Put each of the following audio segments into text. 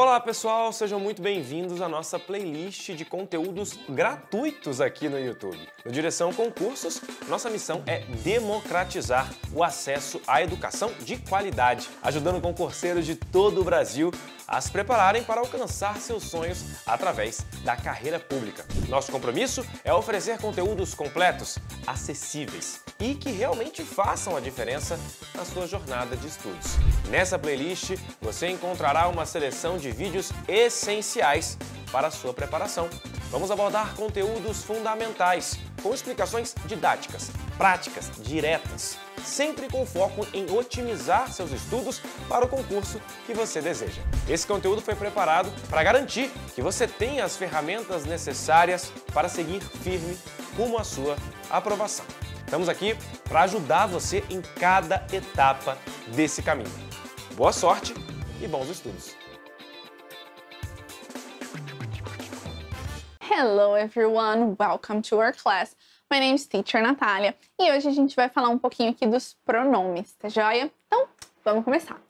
Olá pessoal, sejam muito bem-vindos à nossa playlist de conteúdos gratuitos aqui no YouTube. No Direção Concursos, nossa missão é democratizar o acesso à educação de qualidade, ajudando concurseiros de todo o Brasil a se prepararem para alcançar seus sonhos através da carreira pública. Nosso compromisso é oferecer conteúdos completos, acessíveis e que realmente façam a diferença na sua jornada de estudos. Nessa playlist, você encontrará uma seleção de de vídeos essenciais para a sua preparação. Vamos abordar conteúdos fundamentais, com explicações didáticas, práticas, diretas, sempre com foco em otimizar seus estudos para o concurso que você deseja. Esse conteúdo foi preparado para garantir que você tenha as ferramentas necessárias para seguir firme rumo à sua aprovação. Estamos aqui para ajudar você em cada etapa desse caminho. Boa sorte e bons estudos! Hello everyone, welcome to our class. My name is Teacher Natalia e hoje a gente vai falar um pouquinho aqui dos pronomes, tá joia? Então, vamos começar.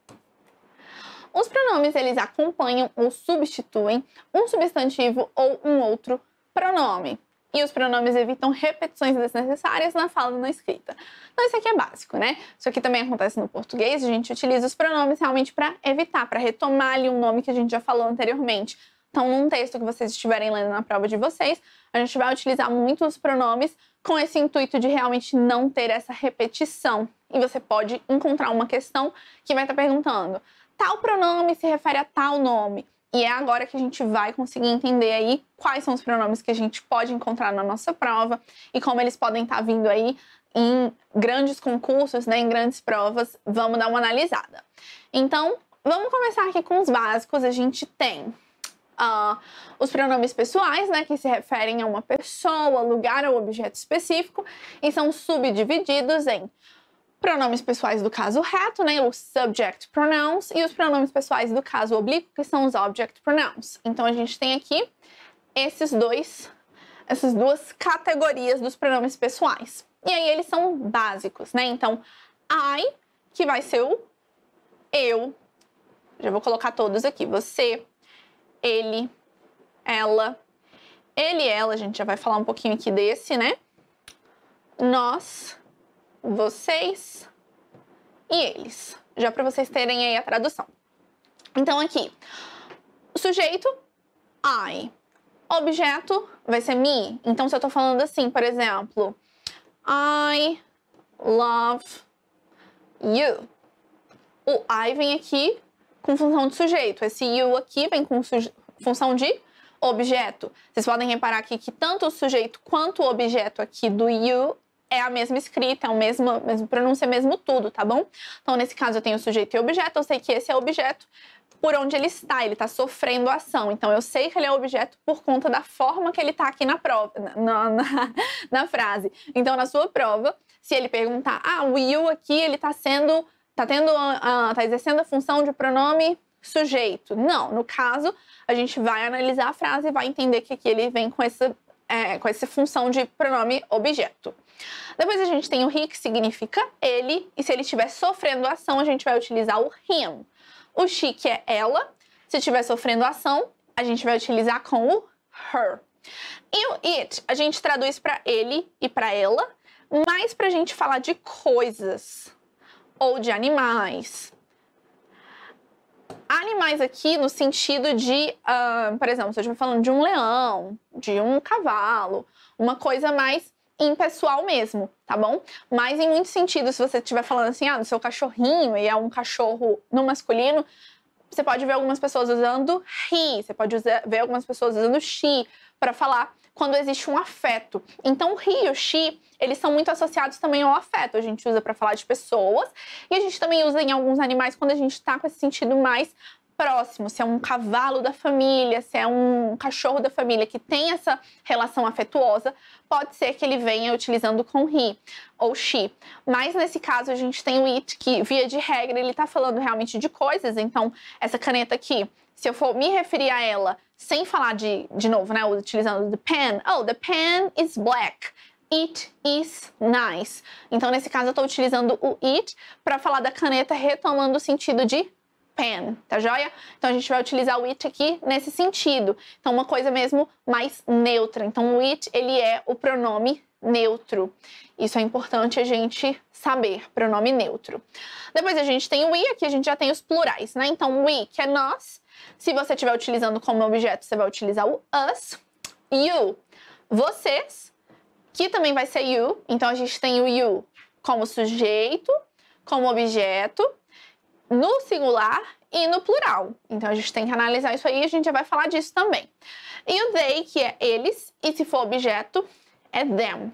Os pronomes, eles acompanham ou substituem um substantivo ou um outro pronome. E os pronomes evitam repetições desnecessárias na fala e na escrita. Então, isso aqui é básico, né? Isso aqui também acontece no português, a gente utiliza os pronomes realmente para evitar, para retomar ali um nome que a gente já falou anteriormente então, num texto que vocês estiverem lendo na prova de vocês, a gente vai utilizar muitos pronomes com esse intuito de realmente não ter essa repetição. E você pode encontrar uma questão que vai estar perguntando: tal pronome se refere a tal nome. E é agora que a gente vai conseguir entender aí quais são os pronomes que a gente pode encontrar na nossa prova e como eles podem estar vindo aí em grandes concursos, né, em grandes provas. Vamos dar uma analisada. Então, vamos começar aqui com os básicos. A gente tem uh, os pronomes pessoais, né, que se referem a uma pessoa, lugar ou objeto específico, e são subdivididos em pronomes pessoais do caso reto, né, os subject pronouns, e os pronomes pessoais do caso oblíquo, que são os object pronouns. Então a gente tem aqui esses dois, essas duas categorias dos pronomes pessoais. E aí eles são básicos, né? Então, I, que vai ser o eu. Já vou colocar todos aqui. Você, ele, ela. Ele e ela, a gente já vai falar um pouquinho aqui desse, né? Nós, vocês e eles. Já para vocês terem aí a tradução. Então aqui, sujeito, I. Objeto vai ser me. Então se eu tô falando assim, por exemplo, I love you. O I vem aqui com função de sujeito. Esse you aqui vem com função de objeto. Vocês podem reparar aqui que tanto o sujeito quanto o objeto aqui do you é a mesma escrita, é o mesmo, mesmo pronúncia, é mesmo tudo, tá bom? Então, nesse caso, eu tenho sujeito e objeto, eu sei que esse é objeto por onde ele está, ele está sofrendo ação. Então, eu sei que ele é objeto por conta da forma que ele está aqui na prova, na, na, na frase. Então, na sua prova, se ele perguntar, ah, o you aqui, ele está sendo tá tendo, uh, tá exercendo a função de pronome sujeito. Não, no caso, a gente vai analisar a frase e vai entender que aqui ele vem com essa, é, com essa função de pronome objeto. Depois a gente tem o he, que significa ele, e se ele estiver sofrendo ação, a gente vai utilizar o him. O she, que é ela, se estiver sofrendo ação, a gente vai utilizar com o her. E o it, a gente traduz para ele e para ela, mas para a gente falar de coisas, ou de animais. Animais aqui no sentido de, uh, por exemplo, se eu estiver falando de um leão, de um cavalo, uma coisa mais impessoal mesmo, tá bom? Mas em muitos sentidos, se você estiver falando assim, ah, do seu cachorrinho e é um cachorro no masculino, você pode ver algumas pessoas usando he, você pode usar, ver algumas pessoas usando she para falar quando existe um afeto. Então, ri he e o she, eles são muito associados também ao afeto. A gente usa para falar de pessoas e a gente também usa em alguns animais quando a gente está com esse sentido mais próximo, se é um cavalo da família, se é um cachorro da família que tem essa relação afetuosa, pode ser que ele venha utilizando com he ou she. Mas nesse caso a gente tem o it que via de regra ele está falando realmente de coisas, então essa caneta aqui, se eu for me referir a ela sem falar de de novo, né, utilizando the pen, oh, the pen is black. It is nice. Então, nesse caso, eu estou utilizando o it para falar da caneta, retomando o sentido de pen, tá joia? Então a gente vai utilizar o it aqui nesse sentido. Então uma coisa mesmo mais neutra. Então o it, ele é o pronome neutro. Isso é importante a gente saber, pronome neutro. Depois a gente tem o we, aqui a gente já tem os plurais, né? Então we, que é nós. Se você estiver utilizando como objeto, você vai utilizar o us. You, vocês, que também vai ser you. Então a gente tem o you como sujeito, como objeto no singular e no plural. Então a gente tem que analisar isso aí e a gente já vai falar disso também. E o they, que é eles, e se for objeto, é them.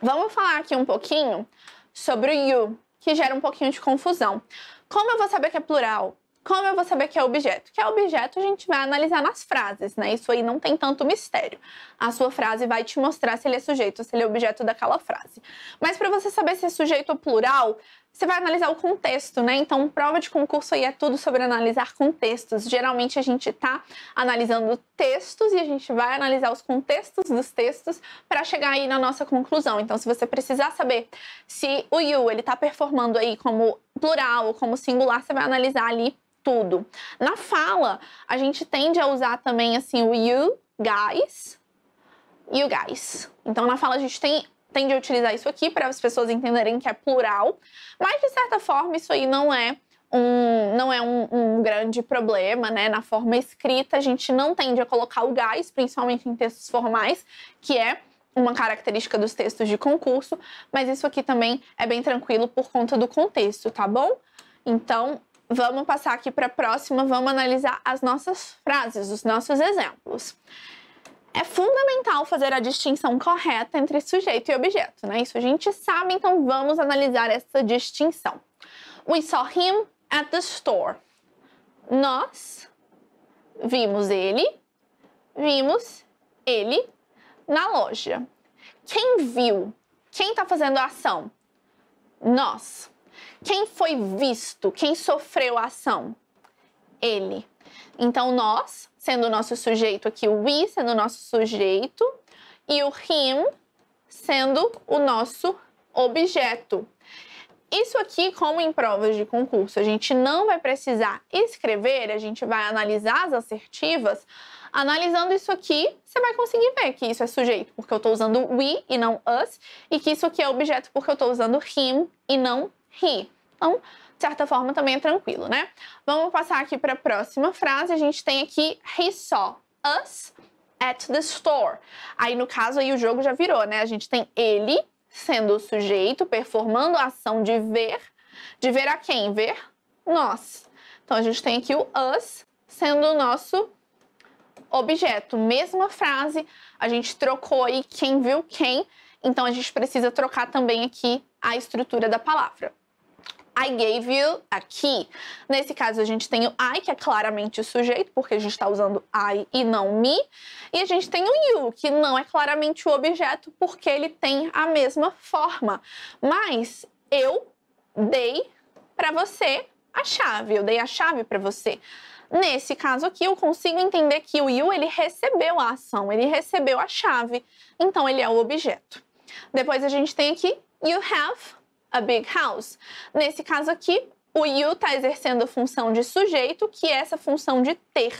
Vamos falar aqui um pouquinho sobre o you, que gera um pouquinho de confusão. Como eu vou saber que é plural? Como eu vou saber que é objeto? Que é objeto a gente vai analisar nas frases, né? Isso aí não tem tanto mistério. A sua frase vai te mostrar se ele é sujeito, se ele é objeto daquela frase. Mas para você saber se é sujeito ou plural, você vai analisar o contexto, né? Então, prova de concurso aí é tudo sobre analisar contextos. Geralmente a gente tá analisando textos e a gente vai analisar os contextos dos textos para chegar aí na nossa conclusão. Então, se você precisar saber se o you ele tá performando aí como plural ou como singular, você vai analisar ali tudo. Na fala, a gente tende a usar também assim o you guys e o guys. Então na fala a gente tem tende a utilizar isso aqui para as pessoas entenderem que é plural, mas de certa forma isso aí não é um, não é um, um, grande problema, né? Na forma escrita, a gente não tende a colocar o gás, principalmente em textos formais, que é uma característica dos textos de concurso, mas isso aqui também é bem tranquilo por conta do contexto, tá bom? Então, vamos passar aqui para a próxima, vamos analisar as nossas frases, os nossos exemplos. É fundamental fazer a distinção correta entre sujeito e objeto, né? Isso a gente sabe, então vamos analisar essa distinção. We saw him at the store. Nós vimos ele, vimos ele na loja. Quem viu? Quem está fazendo a ação? Nós. Quem foi visto? Quem sofreu a ação? Ele. Então, nós, sendo o nosso sujeito aqui, o we sendo o nosso sujeito, e o him sendo o nosso objeto. Isso aqui, como em provas de concurso, a gente não vai precisar escrever, a gente vai analisar as assertivas. Analisando isso aqui, você vai conseguir ver que isso é sujeito, porque eu estou usando we e não us, e que isso aqui é objeto, porque eu estou usando him e não ri. Então, de certa forma, também é tranquilo, né? Vamos passar aqui para a próxima frase. A gente tem aqui he saw us at the store. Aí, no caso, aí o jogo já virou, né? A gente tem ele sendo o sujeito, performando a ação de ver. De ver a quem? Ver nós. Então, a gente tem aqui o us sendo o nosso objeto. Mesma frase, a gente trocou aí quem viu quem. Então, a gente precisa trocar também aqui a estrutura da palavra. I gave you a key. Nesse caso, a gente tem o I, que é claramente o sujeito, porque a gente está usando I e não me. E a gente tem o you, que não é claramente o objeto, porque ele tem a mesma forma. Mas eu dei para você a chave, eu dei a chave para você. Nesse caso aqui, eu consigo entender que o you ele recebeu a ação, ele recebeu a chave, então ele é o objeto. Depois a gente tem aqui you have a big house. Nesse caso aqui, o you está exercendo a função de sujeito, que é essa função de ter,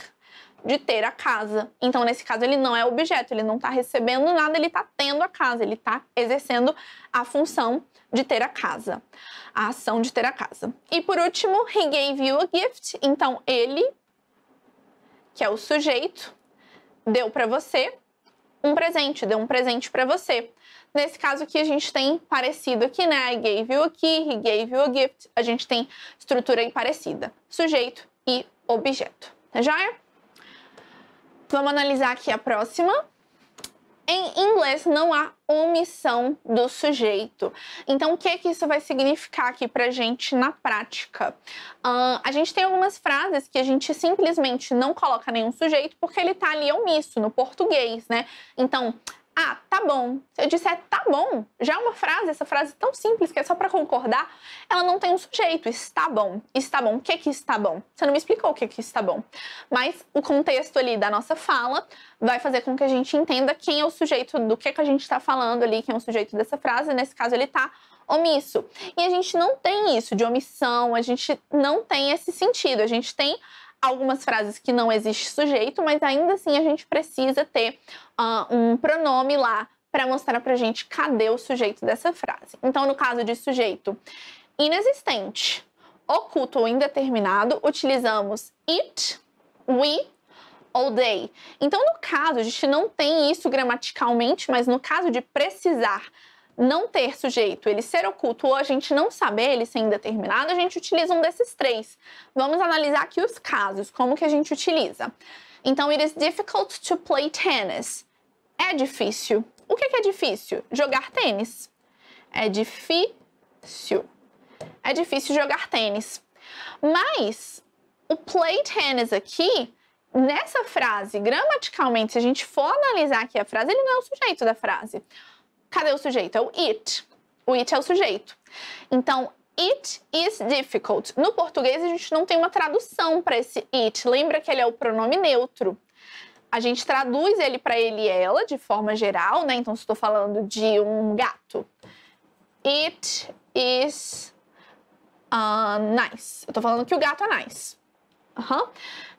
de ter a casa. Então, nesse caso, ele não é objeto, ele não está recebendo nada, ele está tendo a casa, ele está exercendo a função de ter a casa, a ação de ter a casa. E por último, he gave you a gift. Então, ele, que é o sujeito, deu para você um presente, deu um presente para você. Nesse caso aqui, a gente tem parecido aqui, né? I gave you a key, he gave you a gift. A gente tem estrutura aí parecida. Sujeito e objeto. Tá joia? Vamos analisar aqui a próxima. Em inglês não há omissão do sujeito. Então, o que é que isso vai significar aqui para gente na prática? Uh, a gente tem algumas frases que a gente simplesmente não coloca nenhum sujeito porque ele está ali omisso no português, né? Então, ah, tá bom. Se eu disser tá bom, já é uma frase, essa frase tão simples que é só para concordar, ela não tem um sujeito. Está bom. Está bom. O que que está bom? Você não me explicou o que que está bom. Mas o contexto ali da nossa fala vai fazer com que a gente entenda quem é o sujeito do que que a gente está falando ali, quem é o sujeito dessa frase. Nesse caso, ele tá omisso. E a gente não tem isso de omissão, a gente não tem esse sentido. A gente tem algumas frases que não existe sujeito, mas ainda assim a gente precisa ter uh, um pronome lá para mostrar para gente cadê o sujeito dessa frase. Então, no caso de sujeito inexistente, oculto ou indeterminado, utilizamos it, we ou they. Então, no caso, a gente não tem isso gramaticalmente, mas no caso de precisar não ter sujeito, ele ser oculto ou a gente não saber ele ser indeterminado, a gente utiliza um desses três. Vamos analisar aqui os casos, como que a gente utiliza. Então, it is difficult to play tennis. É difícil. O que é difícil? Jogar tênis. É difícil. É difícil jogar tênis. Mas o play tennis aqui nessa frase, gramaticalmente, se a gente for analisar aqui a frase, ele não é o sujeito da frase. Cadê o sujeito? É o it. O it é o sujeito. Então, it is difficult. No português, a gente não tem uma tradução para esse it. Lembra que ele é o pronome neutro. A gente traduz ele para ele e ela de forma geral, né? Então, se estou falando de um gato, it is uh, nice. Eu estou falando que o gato é nice. Uhum.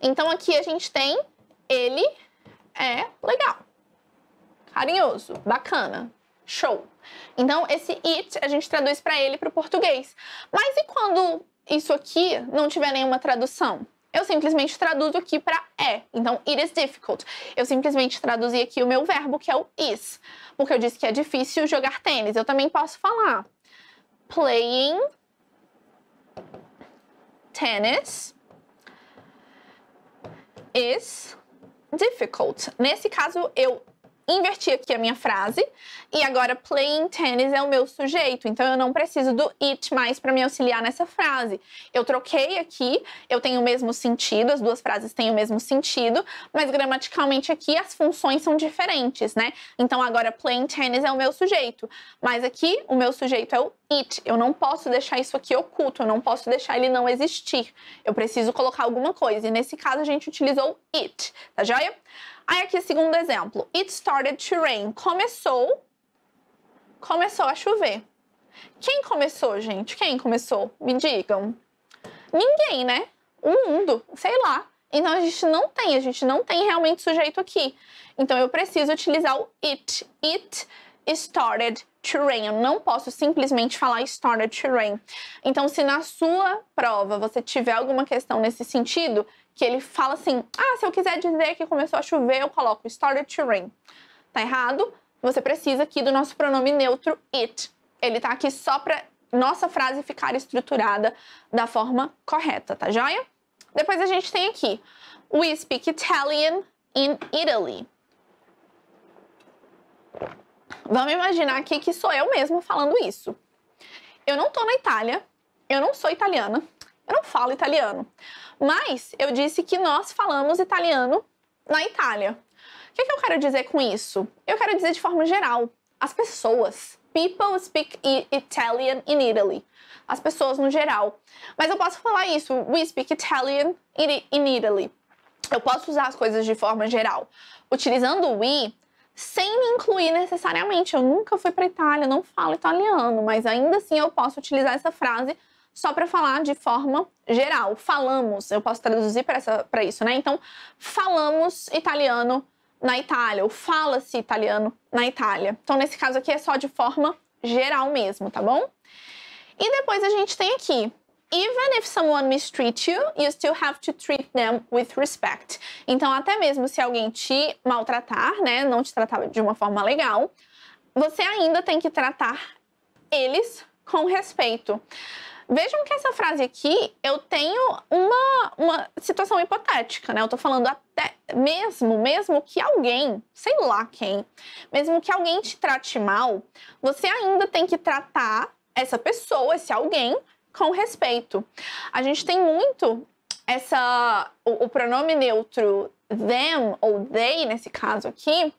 Então, aqui a gente tem ele é legal, carinhoso, bacana show. Então, esse it a gente traduz para ele para o português. Mas e quando isso aqui não tiver nenhuma tradução? Eu simplesmente traduzo aqui para é. Então, it is difficult. Eu simplesmente traduzi aqui o meu verbo, que é o is. Porque eu disse que é difícil jogar tênis. Eu também posso falar playing tennis is difficult. Nesse caso, eu inverti aqui a minha frase. E agora, playing tennis é o meu sujeito. Então, eu não preciso do it mais para me auxiliar nessa frase. Eu troquei aqui, eu tenho o mesmo sentido, as duas frases têm o mesmo sentido, mas gramaticalmente aqui as funções são diferentes, né? Então, agora, playing tennis é o meu sujeito. Mas aqui, o meu sujeito é o it. Eu não posso deixar isso aqui oculto, eu não posso deixar ele não existir. Eu preciso colocar alguma coisa. E nesse caso, a gente utilizou it, tá joia? Aí aqui, segundo exemplo. It started to rain. Começou. Começou a chover. Quem começou, gente? Quem começou? Me digam. Ninguém, né? O mundo, sei lá. Então a gente não tem, a gente não tem realmente sujeito aqui. Então eu preciso utilizar o it. It started to rain. Eu não posso simplesmente falar started to rain. Então, se na sua prova você tiver alguma questão nesse sentido, que ele fala assim: ah, se eu quiser dizer que começou a chover, eu coloco started to rain. Tá errado? Você precisa aqui do nosso pronome neutro it. Ele tá aqui só para nossa frase ficar estruturada da forma correta, tá joia? Depois a gente tem aqui: We speak Italian in Italy. Vamos imaginar aqui que sou eu mesma falando isso. Eu não tô na Itália, eu não sou italiana, eu não falo italiano. Mas eu disse que nós falamos italiano na Itália. O que, que eu quero dizer com isso? Eu quero dizer de forma geral. As pessoas. People speak Italian in Italy. As pessoas no geral. Mas eu posso falar isso. We speak Italian in Italy. Eu posso usar as coisas de forma geral. Utilizando o we, sem me incluir necessariamente. Eu nunca fui para Itália, não falo italiano, mas ainda assim eu posso utilizar essa frase só para falar de forma geral. Falamos, eu posso traduzir para isso, né? Então, falamos italiano na Itália, ou fala-se italiano na Itália. Então, nesse caso aqui é só de forma geral mesmo, tá bom? E depois a gente tem aqui. Even if someone mistreats you, you still have to treat them with respect. Então, até mesmo se alguém te maltratar, né, não te tratar de uma forma legal, você ainda tem que tratar eles com respeito. Vejam que essa frase aqui, eu tenho uma, uma situação hipotética, né? Eu tô falando até mesmo, mesmo que alguém, sei lá quem, mesmo que alguém te trate mal, você ainda tem que tratar essa pessoa, esse alguém, com respeito. A gente tem muito essa o, o pronome neutro them ou they nesse caso aqui,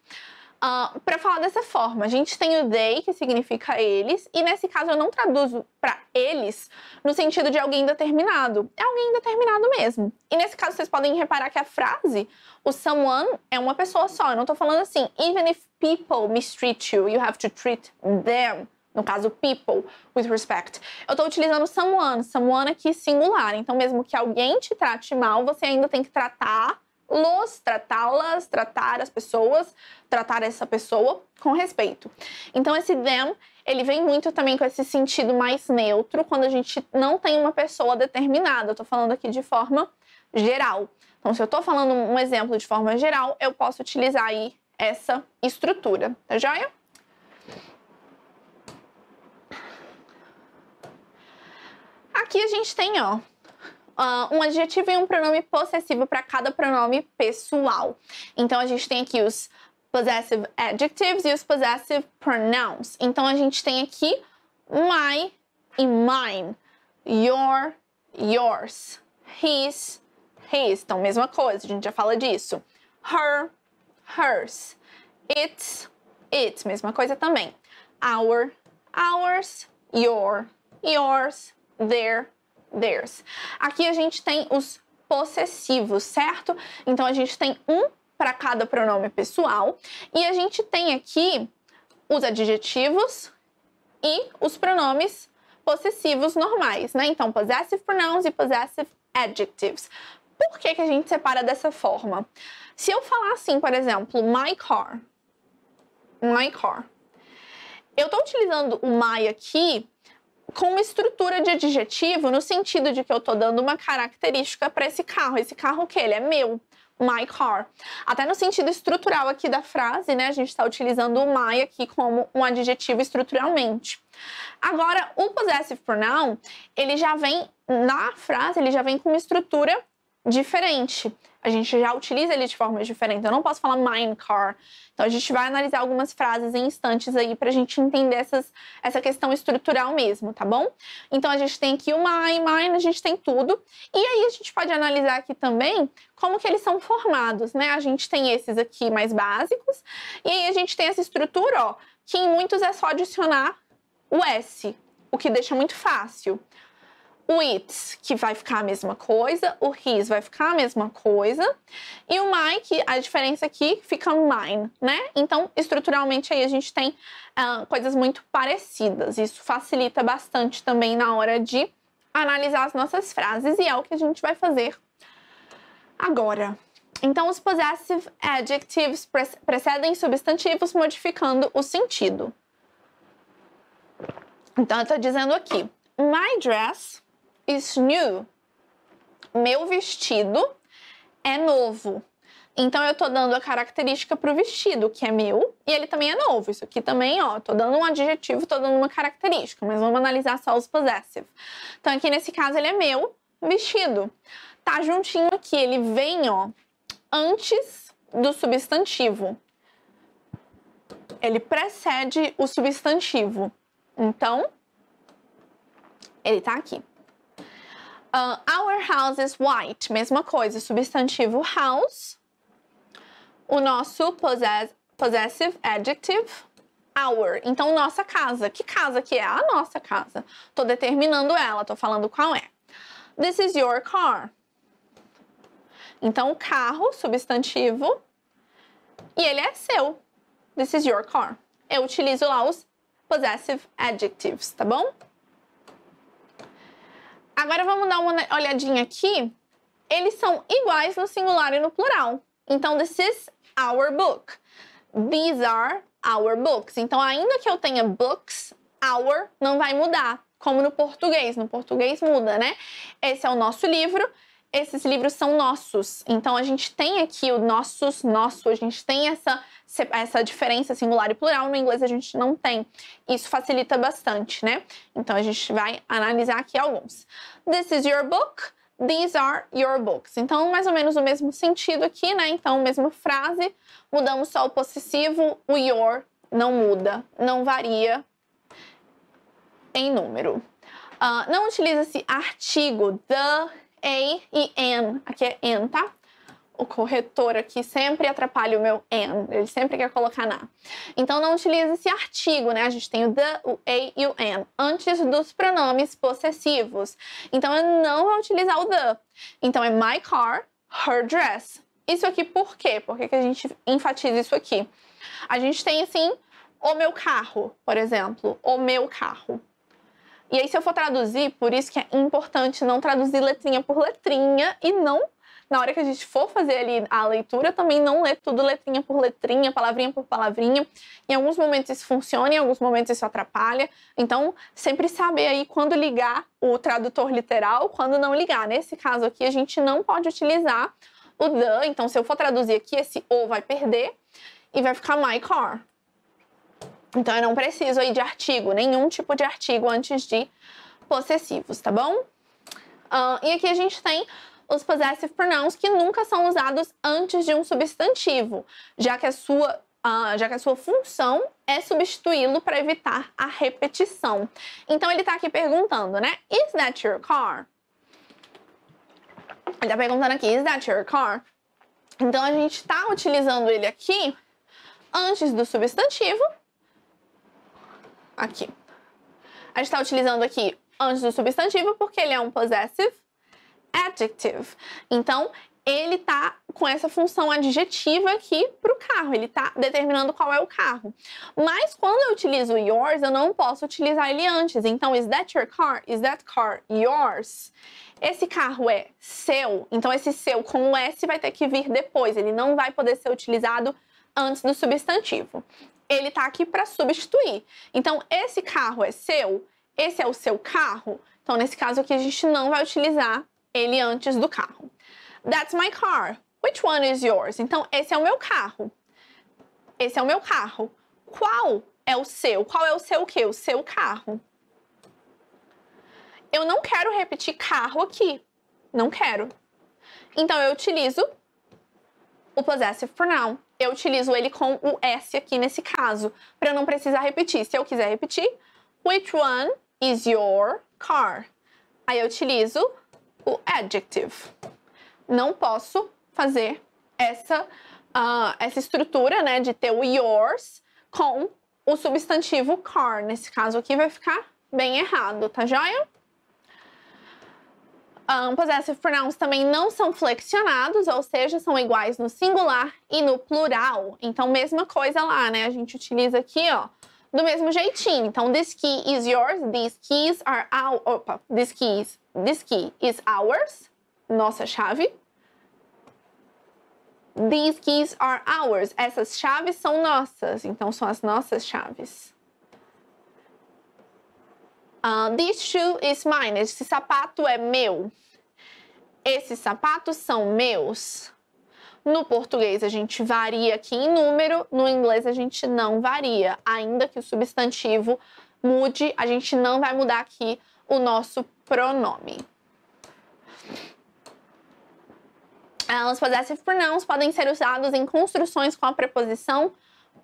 uh, ah, para falar dessa forma. A gente tem o they, que significa eles, e nesse caso eu não traduzo para eles no sentido de alguém determinado. É alguém determinado mesmo. E nesse caso vocês podem reparar que a frase, o someone, é uma pessoa só. Eu não tô falando assim, even if people mistreat you, you have to treat them no caso people, with respect. Eu estou utilizando someone, someone aqui singular, então mesmo que alguém te trate mal, você ainda tem que tratar los tratá-las, tratar as pessoas, tratar essa pessoa com respeito. Então esse them, ele vem muito também com esse sentido mais neutro, quando a gente não tem uma pessoa determinada. Eu tô falando aqui de forma geral. Então se eu tô falando um exemplo de forma geral, eu posso utilizar aí essa estrutura, tá joia? Aqui a gente tem, ó, uh, um adjetivo e um pronome possessivo para cada pronome pessoal. Então a gente tem aqui os possessive adjectives e os possessive pronouns. Então a gente tem aqui my e mine, your, yours, his, his. Então mesma coisa, a gente já fala disso. Her, hers, it's, it, mesma coisa também. Our, ours, your, yours, their, theirs. Aqui a gente tem os possessivos, certo? Então a gente tem um para cada pronome pessoal e a gente tem aqui os adjetivos e os pronomes possessivos normais, né? Então possessive pronouns e possessive adjectives. Por que, que a gente separa dessa forma? Se eu falar assim, por exemplo, my car, my car, eu estou utilizando o my aqui com uma estrutura de adjetivo no sentido de que eu tô dando uma característica para esse carro. Esse carro que Ele é meu. My car. Até no sentido estrutural aqui da frase, né? A gente está utilizando o my aqui como um adjetivo estruturalmente. Agora, o possessive pronoun, ele já vem na frase, ele já vem com uma estrutura diferente a gente já utiliza ele de formas diferentes. Eu não posso falar mine car. Então a gente vai analisar algumas frases em instantes aí para a gente entender essas, essa questão estrutural mesmo, tá bom? Então a gente tem aqui o my, mine, a gente tem tudo. E aí a gente pode analisar aqui também como que eles são formados, né? A gente tem esses aqui mais básicos e aí a gente tem essa estrutura, ó, que em muitos é só adicionar o S, o que deixa muito fácil o it, que vai ficar a mesma coisa, o his vai ficar a mesma coisa, e o my, que a diferença aqui é fica mine, né? Então, estruturalmente aí a gente tem uh, coisas muito parecidas. Isso facilita bastante também na hora de analisar as nossas frases, e é o que a gente vai fazer agora. Então, os possessive adjectives pre precedem substantivos modificando o sentido. Então, eu dizendo aqui, my dress is new. Meu vestido é novo. Então eu tô dando a característica pro vestido, que é meu, e ele também é novo. Isso aqui também, ó, tô dando um adjetivo, tô dando uma característica, mas vamos analisar só os possessive. Então aqui nesse caso ele é meu vestido. Tá juntinho aqui, ele vem, ó, antes do substantivo. Ele precede o substantivo. Então, ele tá aqui. Uh, our house is white, mesma coisa, substantivo house. O nosso possess, possessive adjective, our. Então, nossa casa. Que casa que é? A nossa casa. Tô determinando ela, tô falando qual é. This is your car. Então, carro, substantivo, e ele é seu. This is your car. Eu utilizo lá os possessive adjectives, tá bom? Agora vamos dar uma olhadinha aqui. Eles são iguais no singular e no plural. Então, this is our book. These are our books. Então, ainda que eu tenha books, our não vai mudar, como no português. No português muda, né? Esse é o nosso livro esses livros são nossos. Então a gente tem aqui o nossos, nosso, a gente tem essa, essa diferença singular e plural, no inglês a gente não tem. Isso facilita bastante, né? Então a gente vai analisar aqui alguns. This is your book. These are your books. Então, mais ou menos o mesmo sentido aqui, né? Então, mesma frase, mudamos só o possessivo, o your não muda, não varia em número. Uh, não utiliza-se artigo the, a e n Aqui é n tá? O corretor aqui sempre atrapalha o meu n ele sempre quer colocar na. Então não utilize esse artigo, né? A gente tem o the, o a e o n antes dos pronomes possessivos. Então eu não vou utilizar o the. Então é my car, her dress. Isso aqui por quê? Por que, que a gente enfatiza isso aqui? A gente tem assim o meu carro, por exemplo, o meu carro. E aí, se eu for traduzir, por isso que é importante não traduzir letrinha por letrinha e não na hora que a gente for fazer ali a leitura, também não ler tudo letrinha por letrinha, palavrinha por palavrinha. Em alguns momentos isso funciona, em alguns momentos isso atrapalha. Então, sempre saber aí quando ligar o tradutor literal, quando não ligar. Nesse caso aqui, a gente não pode utilizar o the. Então, se eu for traduzir aqui, esse o vai perder e vai ficar my car. Então eu não preciso aí de artigo, nenhum tipo de artigo antes de possessivos, tá bom? Uh, e aqui a gente tem os possessive pronouns que nunca são usados antes de um substantivo, já que a sua Uh, já que a sua função é substituí-lo para evitar a repetição. Então ele está aqui perguntando, né? Is that your car? Ele está perguntando aqui, is that your car? Então a gente está utilizando ele aqui antes do substantivo aqui. A gente está utilizando aqui antes do substantivo porque ele é um possessive adjective. Então, ele tá com essa função adjetiva aqui para o carro, ele tá determinando qual é o carro. Mas quando eu utilizo yours, eu não posso utilizar ele antes. Então, is that your car? Is that car yours? Esse carro é seu, então esse seu com o S vai ter que vir depois, ele não vai poder ser utilizado antes do substantivo, ele está aqui para substituir. Então, esse carro é seu? Esse é o seu carro? Então, nesse caso aqui, a gente não vai utilizar ele antes do carro. That's my car. Which one is yours? Então, esse é o meu carro. Esse é o meu carro. Qual é o seu? Qual é o seu o quê? O seu carro. Eu não quero repetir carro aqui. Não quero. Então, eu utilizo o possessive pronoun eu utilizo ele com o S aqui nesse caso, para não precisar repetir. Se eu quiser repetir, which one is your car? Aí eu utilizo o adjective. Não posso fazer essa, uh, essa estrutura, né, de ter o yours com o substantivo car. Nesse caso aqui vai ficar bem errado, tá joia? Ambos possessive pronouns também não são flexionados, ou seja, são iguais no singular e no plural. Então, mesma coisa lá, né? A gente utiliza aqui, ó, do mesmo jeitinho. Então, this key is yours, these keys are our. Opa, this key is, this key is ours, nossa chave. These keys are ours. Essas chaves são nossas. Então, são as nossas chaves. Uh, this shoe is mine. Esse sapato é meu. Esses sapatos são meus. No português a gente varia aqui em número, no inglês a gente não varia. Ainda que o substantivo mude, a gente não vai mudar aqui o nosso pronome. Ah, os possessive pronouns podem ser usados em construções com a preposição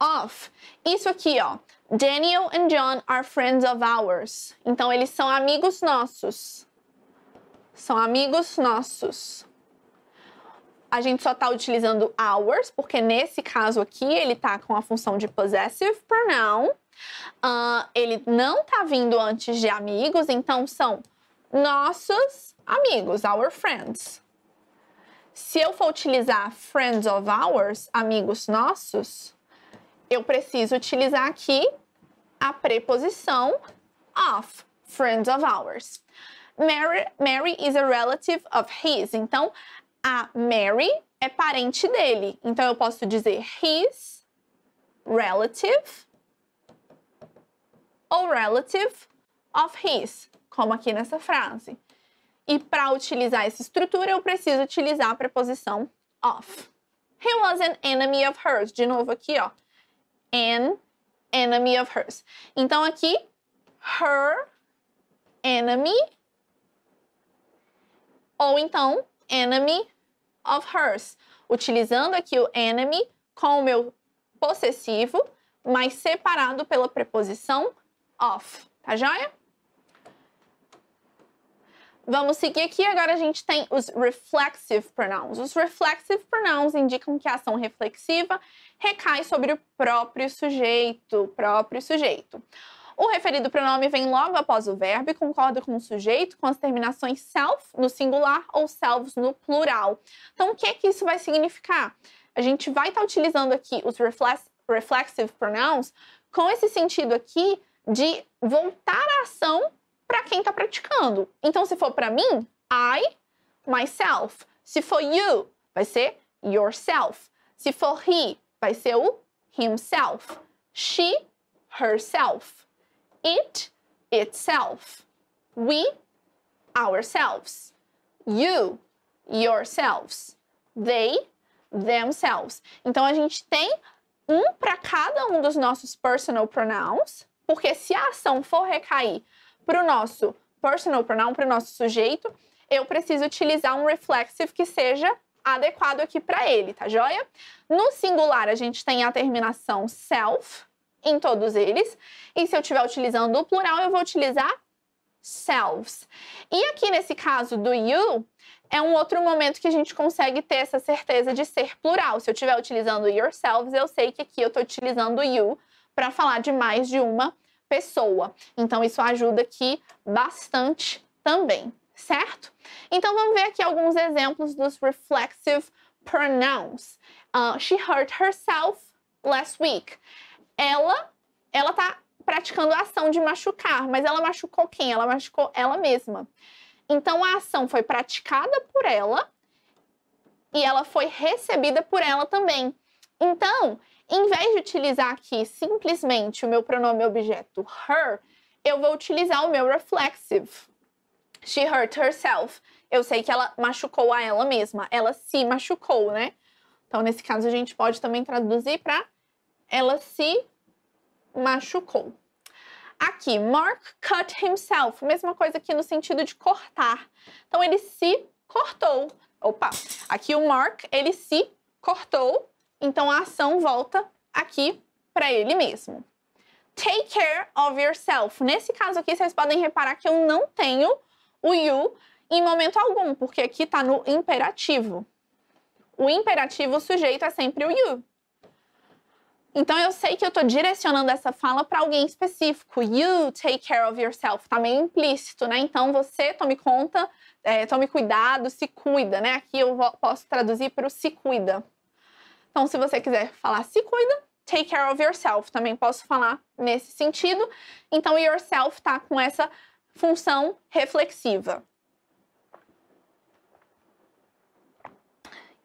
of. Isso aqui, ó. Daniel and John are friends of ours. Então, eles são amigos nossos. São amigos nossos. A gente só está utilizando ours, porque nesse caso aqui ele está com a função de possessive pronoun. Uh, ah, ele não está vindo antes de amigos, então são nossos amigos, our friends. Se eu for utilizar friends of ours, amigos nossos, eu preciso utilizar aqui a preposição of, friends of ours. Mary, Mary is a relative of his. Então, a Mary é parente dele. Então, eu posso dizer his relative ou relative of his, como aqui nessa frase. E para utilizar essa estrutura, eu preciso utilizar a preposição of. He was an enemy of hers. De novo aqui, ó an enemy of hers. Então aqui, her enemy, ou então enemy of hers. Utilizando aqui o enemy com o meu possessivo, mas separado pela preposição of, tá joia? Vamos seguir aqui, agora a gente tem os reflexive pronouns. Os reflexive pronouns indicam que a ação reflexiva recai sobre o próprio sujeito, próprio sujeito. O referido pronome vem logo após o verbo e concorda com o sujeito com as terminações self no singular ou selves no plural. Então, o que é que isso vai significar? A gente vai estar tá utilizando aqui os reflexive pronouns com esse sentido aqui de voltar a ação para quem está praticando. Então, se for para mim, I, myself. Se for you, vai ser yourself. Se for he, vai ser o himself. She, herself. It, itself. We, ourselves. You, yourselves. They, themselves. Então a gente tem um para cada um dos nossos personal pronouns, porque se a ação for recair para o nosso personal pronoun, para o nosso sujeito, eu preciso utilizar um reflexive que seja adequado aqui para ele, tá joia? No singular, a gente tem a terminação self em todos eles. E se eu estiver utilizando o plural, eu vou utilizar selves. E aqui nesse caso do you, é um outro momento que a gente consegue ter essa certeza de ser plural. Se eu estiver utilizando yourselves, eu sei que aqui eu estou utilizando you para falar de mais de uma pessoa. Então, isso ajuda aqui bastante também certo? Então vamos ver aqui alguns exemplos dos reflexive pronouns. Uh, she hurt herself last week. Ela, ela tá praticando a ação de machucar, mas ela machucou quem? Ela machucou ela mesma. Então a ação foi praticada por ela e ela foi recebida por ela também. Então, em vez de utilizar aqui simplesmente o meu pronome objeto her, eu vou utilizar o meu reflexive. She hurt herself. Eu sei que ela machucou a ela mesma. Ela se machucou, né? Então, nesse caso, a gente pode também traduzir para ela se machucou. Aqui, Mark cut himself. Mesma coisa aqui no sentido de cortar. Então, ele se cortou. Opa! Aqui o Mark, ele se cortou. Então, a ação volta aqui para ele mesmo. Take care of yourself. Nesse caso aqui, vocês podem reparar que eu não tenho o you em momento algum, porque aqui está no imperativo. O imperativo, o sujeito é sempre o you. Então eu sei que eu estou direcionando essa fala para alguém específico. You take care of yourself. também tá meio implícito, né? Então você tome conta, é, tome cuidado, se cuida, né? Aqui eu vou, posso traduzir para o se cuida. Então se você quiser falar se cuida, take care of yourself. Também posso falar nesse sentido. Então yourself tá com essa função reflexiva.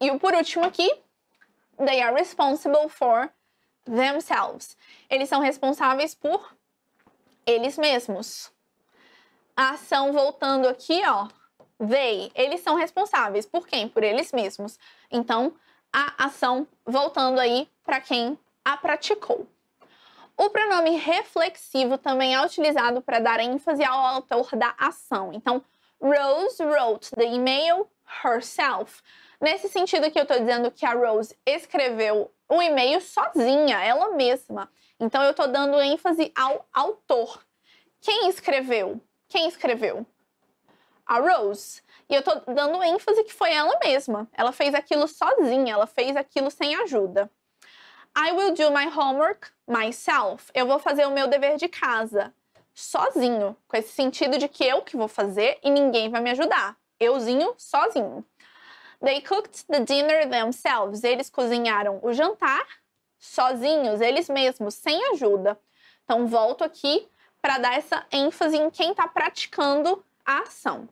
E o por último aqui, they are responsible for themselves. Eles são responsáveis por eles mesmos. A ação voltando aqui, ó, they, eles são responsáveis por quem? Por eles mesmos. Então, a ação voltando aí para quem a praticou. O pronome reflexivo também é utilizado para dar ênfase ao autor da ação. Então, Rose wrote the email herself. Nesse sentido que eu estou dizendo que a Rose escreveu o e-mail sozinha, ela mesma. Então eu estou dando ênfase ao autor. Quem escreveu? Quem escreveu? A Rose. E eu estou dando ênfase que foi ela mesma. Ela fez aquilo sozinha, ela fez aquilo sem ajuda. I will do my homework myself. Eu vou fazer o meu dever de casa sozinho, com esse sentido de que eu que vou fazer e ninguém vai me ajudar. Euzinho, sozinho. They cooked the dinner themselves. Eles cozinharam o jantar sozinhos, eles mesmos, sem ajuda. Então volto aqui para dar essa ênfase em quem está praticando a ação.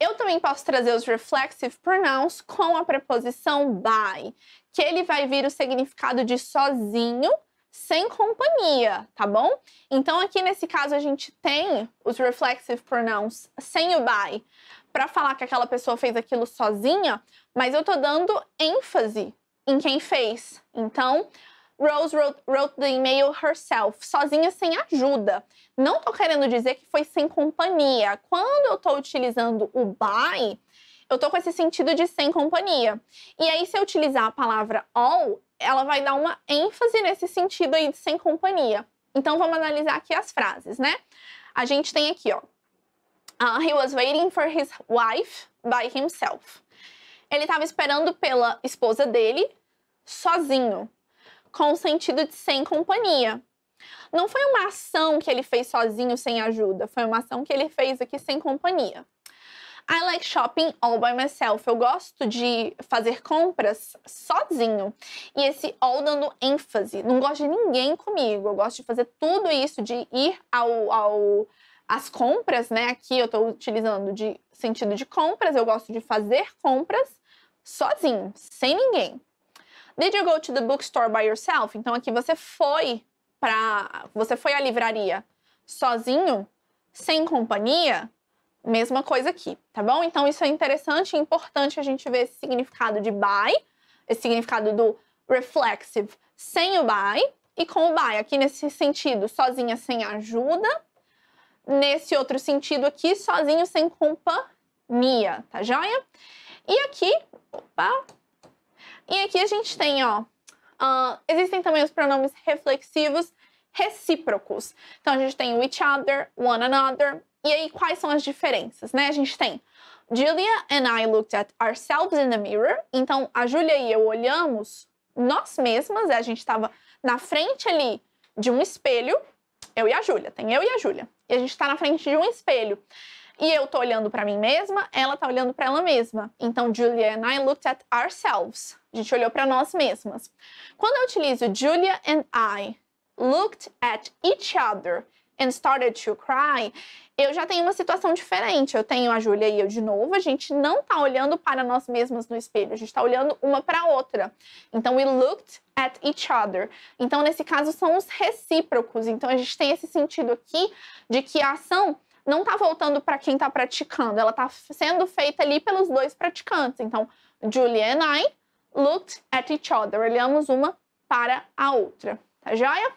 Eu também posso trazer os reflexive pronouns com a preposição by, que ele vai vir o significado de sozinho, sem companhia, tá bom? Então aqui nesse caso a gente tem os reflexive pronouns sem o by para falar que aquela pessoa fez aquilo sozinha, mas eu tô dando ênfase em quem fez. Então, Rose wrote, wrote the email herself, sozinha sem ajuda. Não estou querendo dizer que foi sem companhia. Quando eu estou utilizando o by, eu estou com esse sentido de sem companhia. E aí, se eu utilizar a palavra all, ela vai dar uma ênfase nesse sentido aí de sem companhia. Então, vamos analisar aqui as frases, né? A gente tem aqui, ó. Uh, he was waiting for his wife by himself. Ele estava esperando pela esposa dele sozinho com o sentido de sem companhia. Não foi uma ação que ele fez sozinho sem ajuda, foi uma ação que ele fez aqui sem companhia. I like shopping all by myself. Eu gosto de fazer compras sozinho. E esse all dando ênfase. Não gosto de ninguém comigo. Eu gosto de fazer tudo isso, de ir ao, ao as compras, né? Aqui eu estou utilizando de sentido de compras. Eu gosto de fazer compras sozinho, sem ninguém. Did you go to the bookstore by yourself? Então aqui você foi para você foi à livraria sozinho, sem companhia? Mesma coisa aqui, tá bom? Então isso é interessante e importante a gente ver esse significado de by, esse significado do reflexive sem o by e com o by. Aqui nesse sentido, sozinha sem ajuda. Nesse outro sentido aqui, sozinho sem companhia, tá joia? E aqui, opa, e aqui a gente tem, ó, uh, existem também os pronomes reflexivos recíprocos. Então a gente tem each other, one another. E aí quais são as diferenças, né? A gente tem Julia and I looked at ourselves in the mirror. Então a Julia e eu olhamos nós mesmas, a gente estava na frente ali de um espelho, eu e a Júlia, tem eu e a Júlia. E a gente está na frente de um espelho e eu tô olhando para mim mesma, ela tá olhando para ela mesma. Então, Julia and I looked at ourselves. A gente olhou para nós mesmas. Quando eu utilizo Julia and I looked at each other and started to cry, eu já tenho uma situação diferente. Eu tenho a Julia e eu de novo, a gente não tá olhando para nós mesmas no espelho, a gente tá olhando uma para outra. Então, we looked at each other. Então, nesse caso, são os recíprocos. Então, a gente tem esse sentido aqui de que a ação não está voltando para quem está praticando, ela está sendo feita ali pelos dois praticantes. Então, Julia and I looked at each other. Olhamos uma para a outra. Tá joia?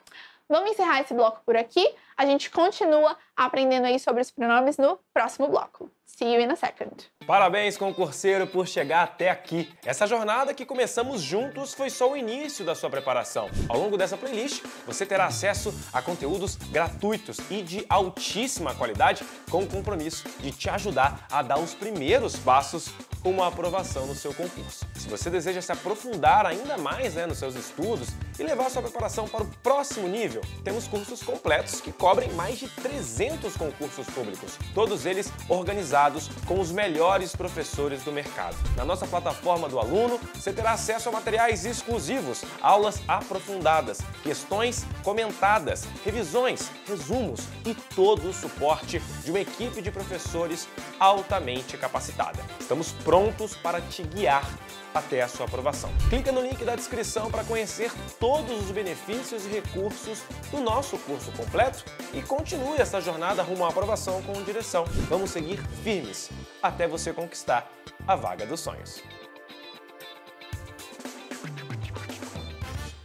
Vamos encerrar esse bloco por aqui. A gente continua aprendendo aí sobre os pronomes no próximo bloco. See you in a second. Parabéns, concurseiro, por chegar até aqui. Essa jornada que começamos juntos foi só o início da sua preparação. Ao longo dessa playlist, você terá acesso a conteúdos gratuitos e de altíssima qualidade, com o compromisso de te ajudar a dar os primeiros passos com uma aprovação no seu concurso. Se você deseja se aprofundar ainda mais né, nos seus estudos e levar sua preparação para o próximo nível, temos cursos completos que cobrem mais de 300 concursos públicos, todos eles organizados com os melhores professores do mercado. Na nossa plataforma do aluno, você terá acesso a materiais exclusivos, aulas aprofundadas, questões comentadas, revisões, resumos e todo o suporte de uma equipe de professores altamente capacitada. Estamos prontos para te guiar até a sua aprovação. Clica no link da descrição para conhecer todos os benefícios e recursos do nosso curso completo e continue essa jornada rumo à aprovação com direção. Vamos seguir firmes até você conquistar a vaga dos sonhos.